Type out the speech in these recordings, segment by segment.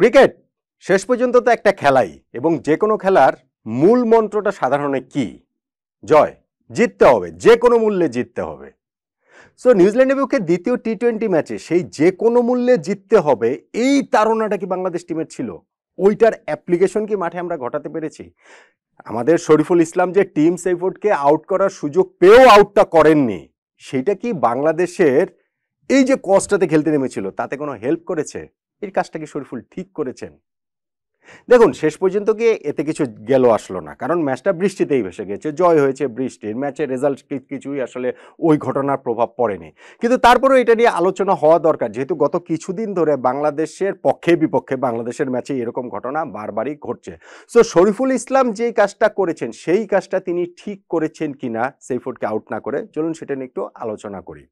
cricket শেষ পর্যন্ত তো একটা খেলাই এবং যে কোনো খেলার মূল মন্ত্রটা সাধারণে কি জয় জিততে হবে যে কোনো মূল্যে জিততে হবে সো নিউজিল্যান্ডের বিপক্ষে দ্বিতীয় টি টোয়েন্টি ম্যাচে সেই যে কোনো মূল্যে জিততে হবে এই তারণাটা কি বাংলাদেশ টিমের ছিল ওইটার অ্যাপ্লিকেশন কি মাঠে আমরা ঘটাতে পেরেছি আমাদের শরীফুল ইসলাম যে টিম সেইফোর্ডকে আউট করার সুযোগ পেয়েও আউটটা করেননি সেটা কি বাংলাদেশের এই যে কস্টাতে খেলতে নেমেছিল তাতে কোনো হেল্প করেছে এই কাজটাকে শরীফুল ঠিক করেছেন দেখুন শেষ পর্যন্ত গিয়ে এতে কিছু গেল আসলো না কারণ ম্যাচটা বৃষ্টিতেই ভেসে গেছে জয় হয়েছে বৃষ্টির ম্যাচের রেজাল্ট কিছুই আসলে ওই ঘটনার প্রভাব পড়েনি কিন্তু তারপরেও এটা নিয়ে আলোচনা হওয়া দরকার যেহেতু গত কিছুদিন ধরে বাংলাদেশের পক্ষে বিপক্ষে বাংলাদেশের ম্যাচে এরকম ঘটনা বারবারই ঘটছে সো শরীফুল ইসলাম যেই কাজটা করেছেন সেই কাজটা তিনি ঠিক করেছেন কিনা ফুটকে আউট না করে চলুন সেটা নিয়ে একটু আলোচনা করি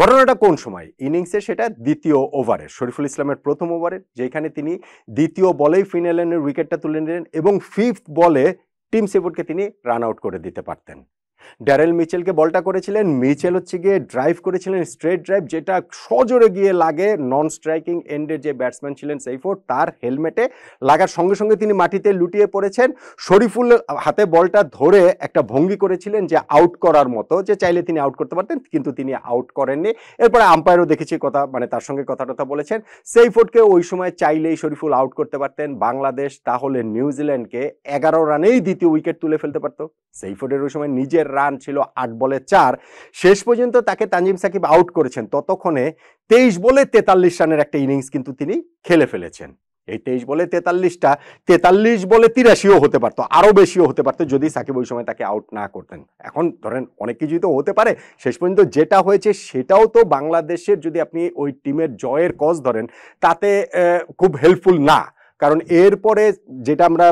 ঘটনাটা কোন সময় ইনিংসে সেটা দ্বিতীয় ওভারে শরীফুল ইসলামের প্রথম ওভারে যেখানে তিনি দ্বিতীয় বলেই ফিনালেনের উইকেটটা তুলে নিলেন এবং ফিফথ বলে টিম সেবটকে তিনি রান আউট করে দিতে পারতেন ড্যারেল মিচেলকে বলটা করেছিলেন মিচেল হচ্ছে গিয়ে ড্রাইভ করেছিলেন স্ট্রেট ড্রাইভ যেটা সজোরে গিয়ে লাগে নন স্ট্রাইকিং এন্ডের যে ব্যাটসম্যান ছিলেন সেইফোর তার হেলমেটে লাগার সঙ্গে সঙ্গে তিনি মাটিতে লুটিয়ে পড়েছেন শরীফুল হাতে বলটা ধরে একটা ভঙ্গি করেছিলেন যে আউট করার মতো যে চাইলে তিনি আউট করতে পারতেন কিন্তু তিনি আউট করেননি এরপরে আম্পায়ারও দেখেছি কথা মানে তার সঙ্গে কথা টথা বলেছেন সেইফোর্ডকে ওই সময় চাইলেই শরীফুল আউট করতে পারতেন বাংলাদেশ তাহলে নিউজিল্যান্ডকে এগারো রানেই দ্বিতীয় উইকেট তুলে ফেলতে পারত সেইফোর্ডের ওই সময় নিজের রান ছিল আট বলে চার শেষ পর্যন্ত তাকে তানজিম সাকিব আউট করেছেন ততক্ষণে তেইশ বলে তেতাল্লিশ রানের একটা ইনিংস কিন্তু তিনি খেলে ফেলেছেন এই তেইশ বলে তেতাল্লিশটা তেতাল্লিশ বলে তিরাশিও হতে পারতো আরও বেশিও হতে পারতো যদি সাকিব ওই সময় তাকে আউট না করতেন এখন ধরেন অনেক কিছুই তো হতে পারে শেষ পর্যন্ত যেটা হয়েছে সেটাও তো বাংলাদেশের যদি আপনি ওই টিমের জয়ের কজ ধরেন তাতে খুব হেল্পফুল না কারণ এরপরে যেটা আমরা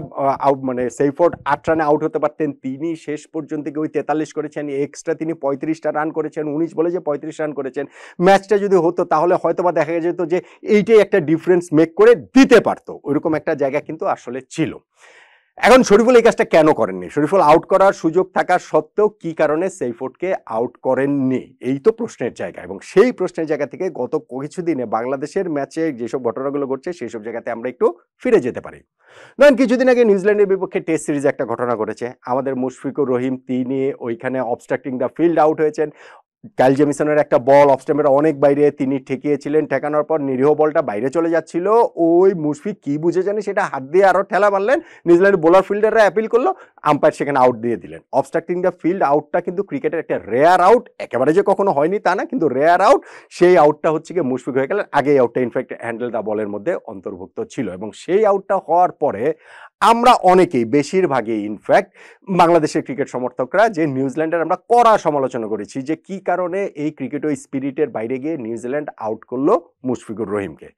মানে সেইফোর্ড আট রানে আউট হতে পারতেন তিনি শেষ পর্যন্ত ওই তেতাল্লিশ করেছেন এক্সট্রা তিনি পঁয়ত্রিশটা রান করেছেন উনিশ বলে যে পঁয়ত্রিশ রান করেছেন ম্যাচটা যদি হতো তাহলে হয়তোবা দেখা যেত যে এইটাই একটা ডিফারেন্স মেক করে দিতে পারতো ওইরকম একটা জায়গা কিন্তু আসলে ছিল এখন শরীফুল এই কাজটা কেন করেননি শরীফুল আউট করার সুযোগ থাকা সত্ত্বেও কি কারণে সেইফোর্ডকে আউট করেননি এই তো প্রশ্নের জায়গা এবং সেই প্রশ্নের জায়গা থেকে গত কিছুদিনে বাংলাদেশের ম্যাচে যেসব ঘটনাগুলো ঘটছে সেই সব জায়গাতে আমরা একটু ফিরে যেতে পারি ধরেন কিছুদিন আগে নিউজিল্যান্ডের বিপক্ষে টেস্ট সিরিজে একটা ঘটনা ঘটেছে আমাদের মুশফিকুর রহিম তিনি ওইখানে অবস্ট্রাক্টিং দ্য ফিল্ড আউট হয়েছেন কাইল জেমিসনের একটা বল অফস্টেমের অনেক বাইরে তিনি ঠেকিয়েছিলেন ঠেকানোর পর নিরীহ বলটা বাইরে চলে যাচ্ছিল ওই মুশফিক কি বুঝে জানি সেটা হাত দিয়ে আরও ঠেলা মারলেন নিউজিল্যান্ড বোলার ফিল্ডাররা অ্যাপিল করলো আম্পায়ার সেখানে আউট দিয়ে দিলেন অবস্ট্রাক্টিং দ্য ফিল্ড আউটটা কিন্তু ক্রিকেটের একটা রেয়ার আউট একেবারে যে কখনো হয়নি তা না কিন্তু রেয়ার আউট সেই আউটটা হচ্ছে গিয়ে মুশফিক হয়ে গেলেন আগে আউটটা ইনফ্যাক্ট হ্যান্ডেল দ্য বলের মধ্যে অন্তর্ভুক্ত ছিল এবং সেই আউটটা হওয়ার পরে আমরা অনেকেই বেশিরভাগই ইনফ্যাক্ট বাংলাদেশের ক্রিকেট সমর্থকরা যে নিউজিল্যান্ডের আমরা কড়া সমালোচনা করেছি যে কি কারণে এই ক্রিকেট ওই স্পিরিটের বাইরে গিয়ে নিউজিল্যান্ড আউট করলো মুশফিকুর রহিমকে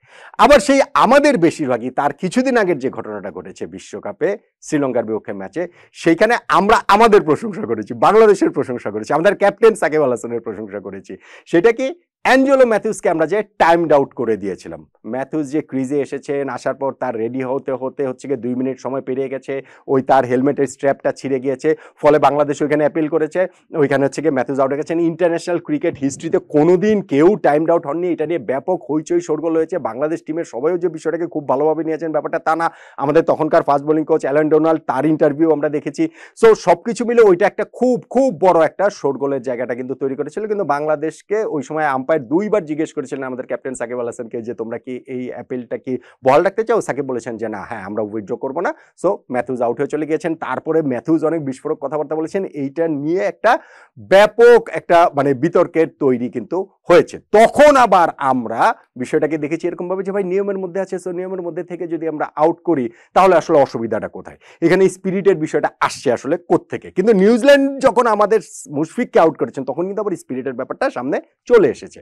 আবার সেই আমাদের বেশিরভাগই তার কিছুদিন আগের যে ঘটনাটা ঘটেছে বিশ্বকাপে শ্রীলঙ্কার বিপক্ষে ম্যাচে সেইখানে আমরা আমাদের প্রশংসা করেছি বাংলাদেশের প্রশংসা করেছি আমাদের ক্যাপ্টেন সাকিব আল হাসানের প্রশংসা করেছি সেটা কি অ্যাঞ্জেলো ম্যাথিউসকে আমরা যে টাইমড আউট করে দিয়েছিলাম ম্যাথিউস যে ক্রিজে এসেছেন আসার পর তার রেডি হতে হতে হচ্ছে গিয়ে দুই মিনিট সময় পেরিয়ে গেছে ওই তার হেলমেটের স্ট্র্যাপটা ছিঁড়ে গিয়েছে ফলে বাংলাদেশ ওইখানে অ্যাপিল করেছে ওইখানে হচ্ছে গিয়ে ম্যাথিউস আউট গেছেন ইন্টারন্যাশনাল ক্রিকেট হিস্ট্রিতে কোনোদিন কেউ টাইমড আউট হননি এটা নিয়ে ব্যাপক হইচই সরগোল হয়েছে বাংলাদেশ টিমের সবাইও যে বিষয়টাকে খুব ভালোভাবে নিয়েছেন ব্যাপারটা তা না আমাদের তখনকার fast bowling coach Allan Donald তার ইন্টারভিউ আমরা দেখেছি সো সব কিছু মিলে ওইটা একটা খুব খুব বড় একটা সরগোলের জায়গাটা কিন্তু তৈরি করেছিল কিন্তু বাংলাদেশকে ওই সময় আম্পায়ার প্রায় দুইবার জিজ্ঞেস করেছিলেন আমাদের ক্যাপ্টেন সাকিব আল হাসানকে যে তোমরা কি এই অ্যাপেলটা কি বল রাখতে চাও সাকিব বলেছেন যে না হ্যাঁ আমরা উইথড্র করবো না সো ম্যাথুজ আউট হয়ে চলে গিয়েছেন তারপরে ম্যাথুজ অনেক বিস্ফোরক কথাবার্তা বলেছেন এইটা নিয়ে একটা ব্যাপক একটা মানে বিতর্কের তৈরি কিন্তু হয়েছে তখন আবার আমরা বিষয়টাকে দেখেছি এরকমভাবে যে ভাই নিয়মের মধ্যে আছে সো নিয়মের মধ্যে থেকে যদি আমরা আউট করি তাহলে আসলে অসুবিধাটা কোথায় এখানে স্পিরিটের বিষয়টা আসছে আসলে কোত্থেকে কিন্তু নিউজিল্যান্ড যখন আমাদের মুশফিককে আউট করেছেন তখন কিন্তু আবার স্পিরিটের ব্যাপারটা সামনে চলে এসেছে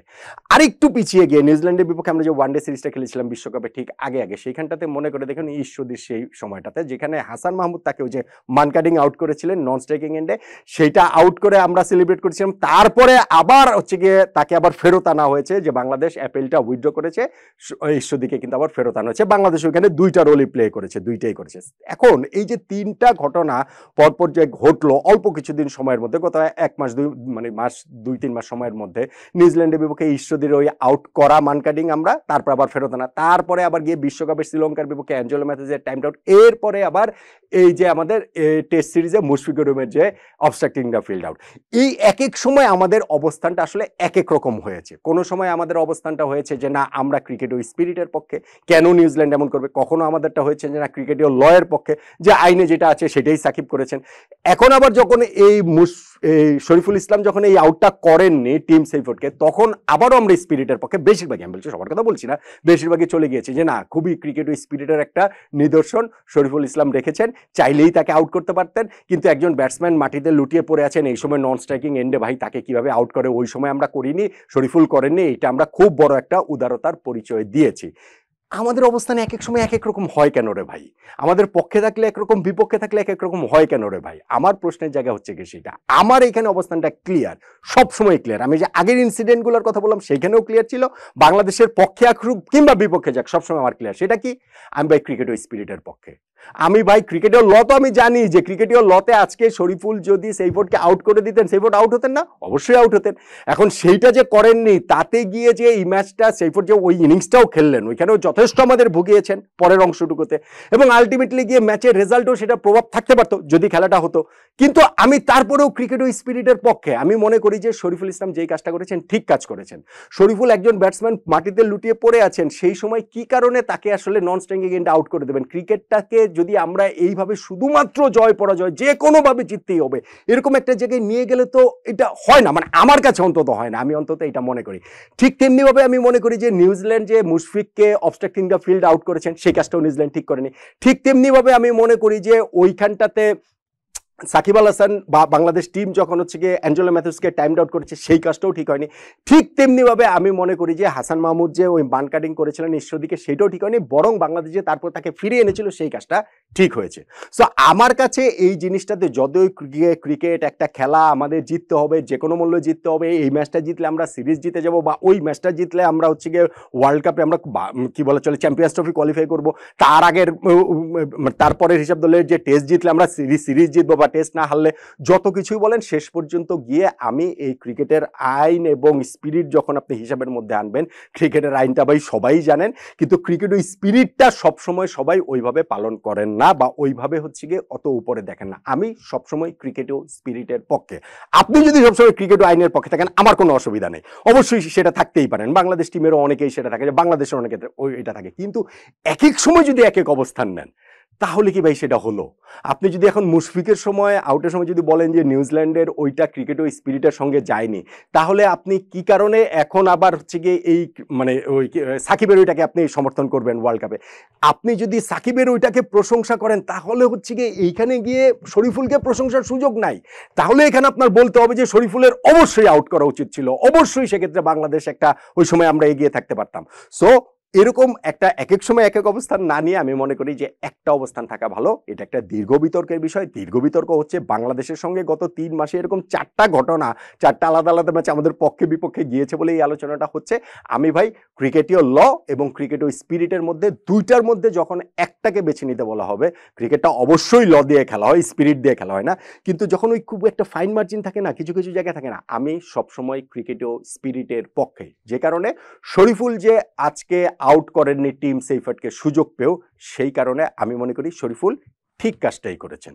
আরেকটু পিছিয়ে গিয়ে নিউজিল্যান্ডের বিপক্ষে আমরা যে ওয়ানডে সিরিজটা খেলেছিলাম বিশ্বকাপে ঠিক আগে আগে সেইখানটাতে মনে করে দেখুন ঈশ্বদীর সেই সময়টাতে যেখানে হাসান মাহমুদ তাকেও যে মানকাটিং আউট করেছিলেন নন স্ট্রাইকিং এন্ডে সেইটা আউট করে আমরা সেলিব্রেট করেছিলাম তারপরে আবার হচ্ছে গিয়ে তাকে আবার আবার ফেরত আনা হয়েছে যে বাংলাদেশ অ্যাপেলটা উইথড্র করেছে ঈশ্বরদিকে কিন্তু আবার ফেরত আনা হয়েছে বাংলাদেশ ওইখানে দুইটা রোলই প্লে করেছে দুইটাই করেছে এখন এই যে তিনটা ঘটনা পরপর যে ঘটলো অল্প কিছুদিন সময়ের মধ্যে গত এক মাস দুই মানে মাস দুই তিন মাস সময়ের মধ্যে নিউজিল্যান্ডের বিপক্ষে ঈশ্বরদের ওই আউট করা মানকাডিং আমরা তারপর আবার ফেরত আনা তারপরে আবার গিয়ে বিশ্বকাপের শ্রীলঙ্কার বিপক্ষে অ্যাঞ্জেলো ম্যাথেজের টাইম আউট এরপরে আবার এই যে আমাদের টেস্ট সিরিজে মুশফিকুর রুমের যে অবস্ট্রাক্টিং দ্য ফিল্ড আউট এই এক এক সময় আমাদের অবস্থানটা আসলে এক এক রকম হয়েছে কোনো সময় আমাদের অবস্থানটা হয়েছে যে না আমরা ক্রিকেট ওই স্পিরিটের পক্ষে কেন নিউজিল্যান্ড এমন করবে কখনো আমাদেরটা হয়েছে যে না ক্রিকেট ও লয়ের পক্ষে যে আইনে যেটা আছে সেটাই সাকিব করেছেন এখন আবার যখন এই মুস এই শরীফুল ইসলাম যখন এই আউটটা করেননি টিম সেইফোর্ডকে তখন আবারও আমরা স্পিরিটের পক্ষে বেশিরভাগই আমি বলছি সবার কথা বলছি না বেশিরভাগই চলে গিয়েছে যে না খুবই ক্রিকেট ও স্পিরিটের একটা নিদর্শন শরীফুল ইসলাম রেখেছেন চাইলেই তাকে আউট করতে পারতেন কিন্তু একজন ব্যাটসম্যান মাটিতে লুটিয়ে পড়ে আছেন এই সময় নন স্ট্রাইকিং এন্ডে ভাই তাকে কিভাবে আউট করে ওই সময় আমরা করিনি শরীফুল করেননি এটা আমরা খুব বড় একটা উদারতার পরিচয় দিয়েছি আমাদের অবস্থানে এক এক সময় এক এক রকম হয় কেন রে ভাই আমাদের পক্ষে থাকলে একরকম বিপক্ষে থাকলে এক এক রকম হয় কেন রে ভাই আমার প্রশ্নের জায়গা হচ্ছে কি সেটা আমার এখানে অবস্থানটা ক্লিয়ার সব সময় ক্লিয়ার আমি যে আগের ইনসিডেন্টগুলোর কথা বললাম সেখানেও ক্লিয়ার ছিল বাংলাদেশের পক্ষে আকরুক কিংবা বিপক্ষে যাক সবসময় আমার ক্লিয়ার সেটা কি আমি ভাই ক্রিকেট ও স্পিরিটের পক্ষে আমি ভাই ক্রিকেটের ল তো আমি জানি যে ক্রিকেটীয় লতে আজকে শরীফুল যদি সেই বোর্ডকে আউট করে দিতেন সেই বোর্ড আউট হতেন না অবশ্যই আউট হতেন এখন সেইটা যে করেননি তাতে গিয়ে যে এই ম্যাচটা সেই যে ওই ইনিংসটাও খেললেন ওইখানেও যথেষ্ট যথেষ্ট আমাদের ভুগিয়েছেন পরের অংশটুকুতে এবং আলটিমেটলি গিয়ে ম্যাচের রেজাল্টও সেটা প্রভাব থাকতে পারতো যদি খেলাটা হতো কিন্তু আমি তারপরেও ক্রিকেট ও স্পিরিটের পক্ষে আমি মনে করি যে শরীফুল ইসলাম যেই কাজটা করেছেন ঠিক কাজ করেছেন শরীফুল একজন ব্যাটসম্যান মাটিতে লুটিয়ে পড়ে আছেন সেই সময় কি কারণে তাকে আসলে নন স্ট্যাঙ্গিং এন্ড আউট করে দেবেন ক্রিকেটটাকে যদি আমরা এইভাবে শুধুমাত্র জয় পরাজয় যে কোনোভাবে জিততেই হবে এরকম একটা জায়গায় নিয়ে গেলে তো এটা হয় না মানে আমার কাছে অন্তত হয় না আমি অন্তত এটা মনে করি ঠিক তেমনিভাবে আমি মনে করি যে নিউজিল্যান্ড যে মুশফিককে অবস্ট্রাক তিনটা ফিল্ড আউট করেছেন সেই কাজটাও নিউজিল্যান্ড ঠিক করেনি ঠিক তেমনিভাবে আমি মনে করি যে ওইখানটাতে সাকিব আল হাসান বা বাংলাদেশ টিম যখন হচ্ছে গিয়ে অ্যাঞ্জেলো ম্যাথুসকে টাইম আউট করেছে সেই কাজটাও ঠিক হয়নি ঠিক তেমনিভাবে আমি মনে করি যে হাসান মাহমুদ যে ওই বান কাটিং করেছিলেন দিকে সেটাও ঠিক হয়নি বরং বাংলাদেশে তারপর তাকে ফিরিয়ে এনেছিল সেই কাজটা ঠিক হয়েছে সো আমার কাছে এই জিনিসটাতে যতই ক্রিকেট একটা খেলা আমাদের জিততে হবে যে কোনো মূল্য জিততে হবে এই ম্যাচটা জিতলে আমরা সিরিজ জিতে যাব বা ওই ম্যাচটা জিতলে আমরা হচ্ছে গিয়ে ওয়ার্ল্ড কাপে আমরা কী বলা চলে চ্যাম্পিয়ন্স ট্রফি কোয়ালিফাই করব তার আগের তারপরের হিসাব ধরলে যে টেস্ট জিতলে আমরা সিরিজ সিরিজ জিতবো বা টেস্ট না হারলে যত কিছুই বলেন শেষ পর্যন্ত গিয়ে আমি এই ক্রিকেটের আইন এবং স্পিরিট যখন আপনি হিসাবের মধ্যে আনবেন ক্রিকেটের আইনটা ভাই সবাই জানেন কিন্তু ক্রিকেট ওই স্পিরিটটা সবসময় সবাই ওইভাবে পালন করেন না না বা ওইভাবে হচ্ছে গিয়ে অত উপরে দেখেন না আমি সবসময় ক্রিকেট ও স্পিরিটের পক্ষে আপনি যদি সবসময় ক্রিকেট ও আইনের পক্ষে থাকেন আমার কোনো অসুবিধা নেই অবশ্যই সেটা থাকতেই পারেন বাংলাদেশ টিমেরও অনেকেই সেটা থাকে যে বাংলাদেশের অনেকে ওই এটা থাকে কিন্তু এক এক সময় যদি এক এক অবস্থান নেন তাহলে কি ভাই সেটা হলো আপনি যদি এখন মুশফিকের সময় আউটের সময় যদি বলেন যে নিউজিল্যান্ডের ওইটা ক্রিকেট ওই স্পিরিটের সঙ্গে যায়নি তাহলে আপনি কি কারণে এখন আবার হচ্ছে গিয়ে এই মানে ওই সাকিবের ওইটাকে আপনি সমর্থন করবেন ওয়ার্ল্ড কাপে আপনি যদি সাকিবের ওইটাকে প্রশংসা করেন তাহলে হচ্ছে গিয়ে এইখানে গিয়ে শরীফুলকে প্রশংসার সুযোগ নাই তাহলে এখানে আপনার বলতে হবে যে শরীফুলের অবশ্যই আউট করা উচিত ছিল অবশ্যই সেক্ষেত্রে বাংলাদেশ একটা ওই সময় আমরা এগিয়ে থাকতে পারতাম সো এরকম একটা এক এক সময় এক এক অবস্থান না নিয়ে আমি মনে করি যে একটা অবস্থান থাকা ভালো এটা একটা দীর্ঘ বিতর্কের বিষয় দীর্ঘ বিতর্ক হচ্ছে বাংলাদেশের সঙ্গে গত তিন মাসে এরকম চারটা ঘটনা চারটা আলাদা আলাদা ম্যাচ আমাদের পক্ষে বিপক্ষে গিয়েছে বলে এই আলোচনাটা হচ্ছে আমি ভাই ক্রিকেটীয় ল এবং ক্রিকেটীয় স্পিরিটের মধ্যে দুইটার মধ্যে যখন একটাকে বেছে নিতে বলা হবে ক্রিকেটটা অবশ্যই ল দিয়ে খেলা হয় স্পিরিট দিয়ে খেলা হয় না কিন্তু যখন ওই খুব একটা ফাইন মার্জিন থাকে না কিছু কিছু জায়গায় থাকে না আমি সবসময় ক্রিকেটীয় স্পিরিটের পক্ষে যে কারণে শরীফুল যে আজকে আউট করেননি টিম সেইফাটকে সুযোগ পেয়েও সেই কারণে আমি মনে করি শরীফুল ঠিক কাজটাই করেছেন